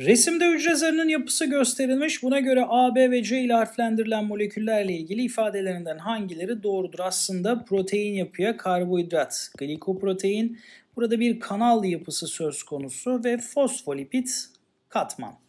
Resimde hücre zarının yapısı gösterilmiş. Buna göre A, B ve C ile harflendirilen moleküllerle ilgili ifadelerinden hangileri doğrudur? Aslında protein yapıya karbohidrat, glikoprotein, burada bir kanal yapısı söz konusu ve fosfolipid katman.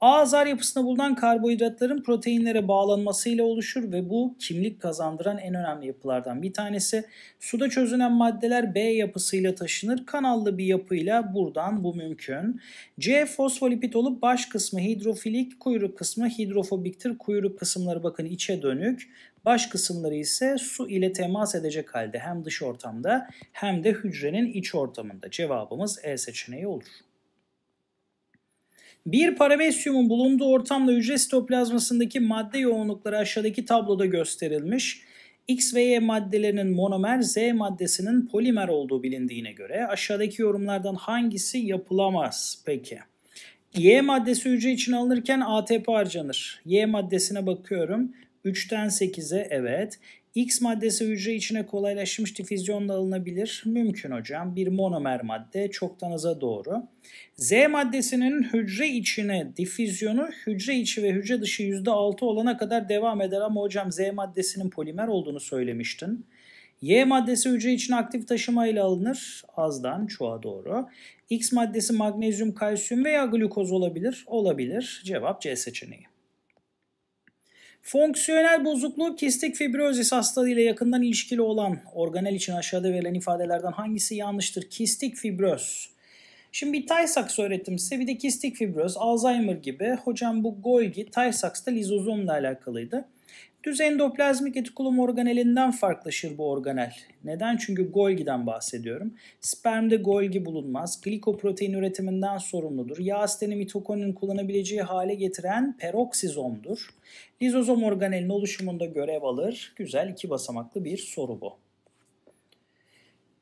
A-zar yapısında bulunan karbohidratların proteinlere bağlanmasıyla oluşur ve bu kimlik kazandıran en önemli yapılardan bir tanesi. Suda çözünen maddeler B yapısıyla taşınır. Kanallı bir yapıyla buradan bu mümkün. C fosfolipit olup baş kısmı hidrofilik, kuyruk kısmı hidrofobiktir. Kuyruk kısımları bakın içe dönük. Baş kısımları ise su ile temas edecek halde hem dış ortamda hem de hücrenin iç ortamında. Cevabımız E seçeneği olur. Bir paramesyumun bulunduğu ortamda hücre sitoplazmasındaki madde yoğunlukları aşağıdaki tabloda gösterilmiş. X ve Y maddelerinin monomer, Z maddesinin polimer olduğu bilindiğine göre aşağıdaki yorumlardan hangisi yapılamaz peki? Y maddesi hücre için alınırken ATP harcanır. Y maddesine bakıyorum. 3'ten 8'e evet. X maddesi hücre içine kolaylaşmış difüzyonla alınabilir. Mümkün hocam. Bir monomer madde çoktan aza doğru. Z maddesinin hücre içine difüzyonu hücre içi ve hücre dışı %6 olana kadar devam eder ama hocam Z maddesinin polimer olduğunu söylemiştin. Y maddesi hücre için aktif taşıma ile alınır. Azdan çoğa doğru. X maddesi magnezyum, kalsiyum veya glukoz olabilir. Olabilir. Cevap C seçeneği. Fonksiyonel bozukluğu kistik fibrozis hastalığı ile yakından ilişkili olan organel için aşağıda verilen ifadelerden hangisi yanlıştır? Kistik fibroz. Şimdi bir Tay Sachs öğrettim size bir de kistik fibroz, Alzheimer gibi. Hocam bu Golgi Tay Sachs'ta lizozomla alakalıydı. Düz endoplazmik etikulum organelinden farklılaşır bu organel. Neden? Çünkü Golgi'den bahsediyorum. Spermde Golgi bulunmaz. Glikoprotein üretiminden sorumludur. Yağ steni mitokondrinin kullanabileceği hale getiren peroksizomdur. Lizozom organelinin oluşumunda görev alır. Güzel iki basamaklı bir soru bu.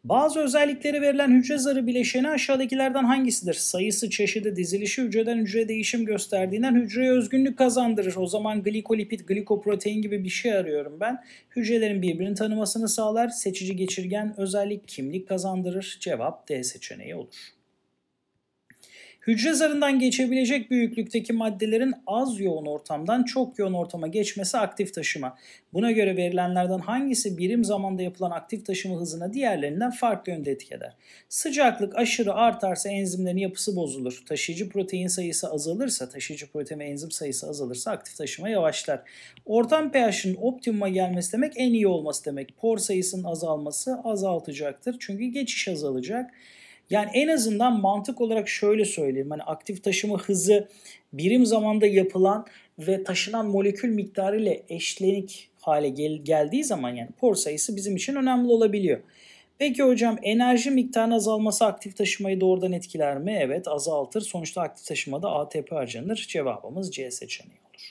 Bazı özellikleri verilen hücre zarı bileşeni aşağıdakilerden hangisidir? Sayısı, çeşidi, dizilişi hücreden hücre değişim gösterdiğinden hücreye özgünlük kazandırır. O zaman glikolipid, glikoprotein gibi bir şey arıyorum ben. Hücrelerin birbirini tanımasını sağlar. Seçici geçirgen özellik kimlik kazandırır. Cevap D seçeneği olur. Hücre zarından geçebilecek büyüklükteki maddelerin az yoğun ortamdan çok yoğun ortama geçmesi aktif taşıma. Buna göre verilenlerden hangisi birim zamanda yapılan aktif taşıma hızına diğerlerinden farklı yönde etki Sıcaklık aşırı artarsa enzimlerin yapısı bozulur. Taşıyıcı protein sayısı azalırsa, taşıyıcı protein ve enzim sayısı azalırsa aktif taşıma yavaşlar. Ortam pH'in optimuma gelmesi demek en iyi olması demek. Por sayısının azalması azaltacaktır. Çünkü geçiş azalacak. Yani en azından mantık olarak şöyle söyleyeyim. Hani aktif taşıma hızı birim zamanda yapılan ve taşınan molekül miktarı ile eşlenik hale gel- geldiği zaman yani por sayısı bizim için önemli olabiliyor. Peki hocam enerji miktarının azalması aktif taşımayı doğrudan etkiler mi? Evet azaltır. Sonuçta aktif taşımada ATP harcanır. Cevabımız C seçeneği olur.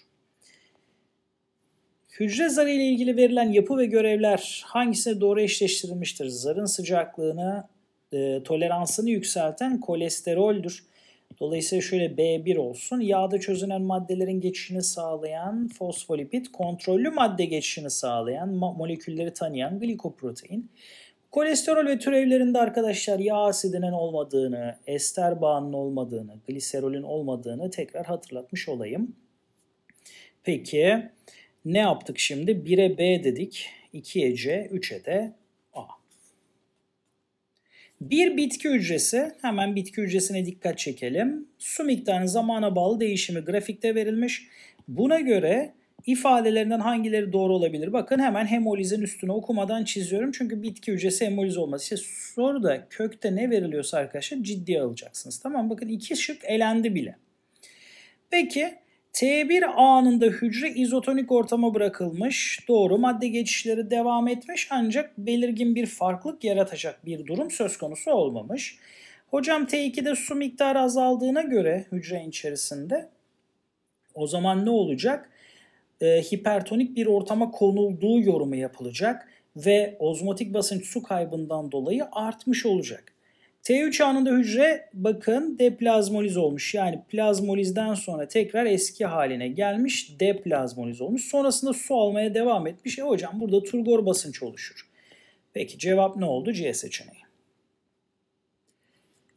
Hücre zarı ile ilgili verilen yapı ve görevler hangisine doğru eşleştirilmiştir? Zarın sıcaklığını e, toleransını yükselten kolesteroldür. Dolayısıyla şöyle B1 olsun. Yağda çözünen maddelerin geçişini sağlayan fosfolipid, kontrollü madde geçişini sağlayan, molekülleri tanıyan glikoprotein. Kolesterol ve türevlerinde arkadaşlar yağ asidinin olmadığını, ester bağının olmadığını, gliserolün olmadığını tekrar hatırlatmış olayım. Peki ne yaptık şimdi? 1'e B dedik, 2'ye C, 3'e de bir bitki hücresi, hemen bitki hücresine dikkat çekelim. Su miktarının zamana bağlı değişimi grafikte verilmiş. Buna göre ifadelerinden hangileri doğru olabilir? Bakın hemen hemolizin üstüne okumadan çiziyorum. Çünkü bitki hücresi hemoliz olmaz. İşte soruda kökte ne veriliyorsa arkadaşlar ciddiye alacaksınız. Tamam bakın iki şık elendi bile. Peki T1 anında hücre izotonik ortama bırakılmış, doğru madde geçişleri devam etmiş ancak belirgin bir farklılık yaratacak bir durum söz konusu olmamış. Hocam T2'de su miktarı azaldığına göre hücre içerisinde o zaman ne olacak? E, hipertonik bir ortama konulduğu yorumu yapılacak ve ozmotik basınç su kaybından dolayı artmış olacak. T3 anında hücre bakın deplazmoliz olmuş. Yani plazmolizden sonra tekrar eski haline gelmiş deplazmoliz olmuş. Sonrasında su almaya devam etmiş. E hocam burada turgor basınç oluşur. Peki cevap ne oldu? C seçeneği.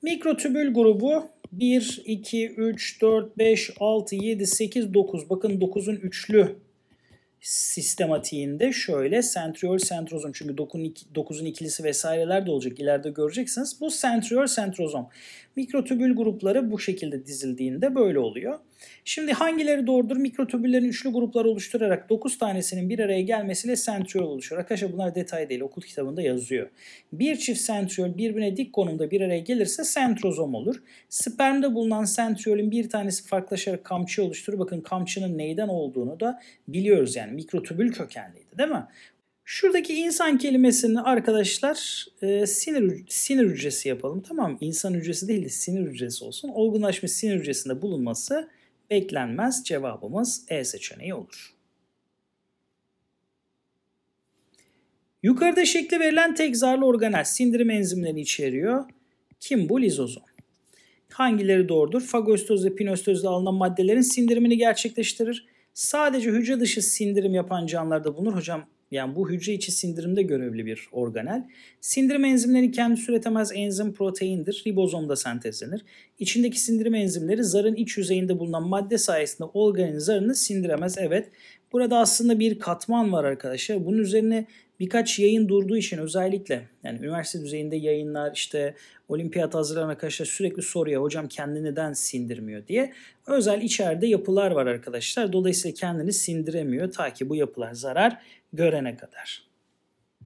Mikrotübül grubu 1, 2, 3, 4, 5, 6, 7, 8, 9. Bakın 9'un üçlü sistematiğinde şöyle sentriol sentrozom çünkü dokun dokuzun ikilisi vesaireler de olacak ileride göreceksiniz. Bu sentriol sentrozom. Mikrotübül grupları bu şekilde dizildiğinde böyle oluyor. Şimdi hangileri doğrudur? Mikrotübüllerin üçlü gruplar oluşturarak 9 tanesinin bir araya gelmesiyle sentriol oluşur. Arkadaşlar bunlar detay değil okul kitabında yazıyor. Bir çift sentriol birbirine dik konumda bir araya gelirse sentrozom olur. Spermde bulunan sentriolün bir tanesi farklılaşarak kamçı oluşturur. Bakın kamçının neyden olduğunu da biliyoruz yani mikrotübül kökenliydi değil mi? Şuradaki insan kelimesini arkadaşlar e, sinir sinir hücresi yapalım tamam insan İnsan hücresi değil de sinir hücresi olsun. Olgunlaşmış sinir hücresinde bulunması beklenmez cevabımız E seçeneği olur. Yukarıda şekli verilen tek zarlı organel sindirim enzimlerini içeriyor. Kim bu lizozom? Hangileri doğrudur? Fagositoz ve pinositozda alınan maddelerin sindirimini gerçekleştirir. Sadece hücre dışı sindirim yapan canlılarda bulunur. Hocam yani bu hücre içi sindirimde görevli bir organel. Sindirim enzimleri kendisi üretemez enzim proteindir. Ribozomda sentezlenir. İçindeki sindirim enzimleri zarın iç yüzeyinde bulunan madde sayesinde organelin zarını sindiremez. Evet burada aslında bir katman var arkadaşlar. Bunun üzerine birkaç yayın durduğu için özellikle yani üniversite düzeyinde yayınlar işte olimpiyat hazırlanan arkadaşlar sürekli soruyor hocam kendini neden sindirmiyor diye. Özel içeride yapılar var arkadaşlar. Dolayısıyla kendini sindiremiyor ta ki bu yapılar zarar görene kadar.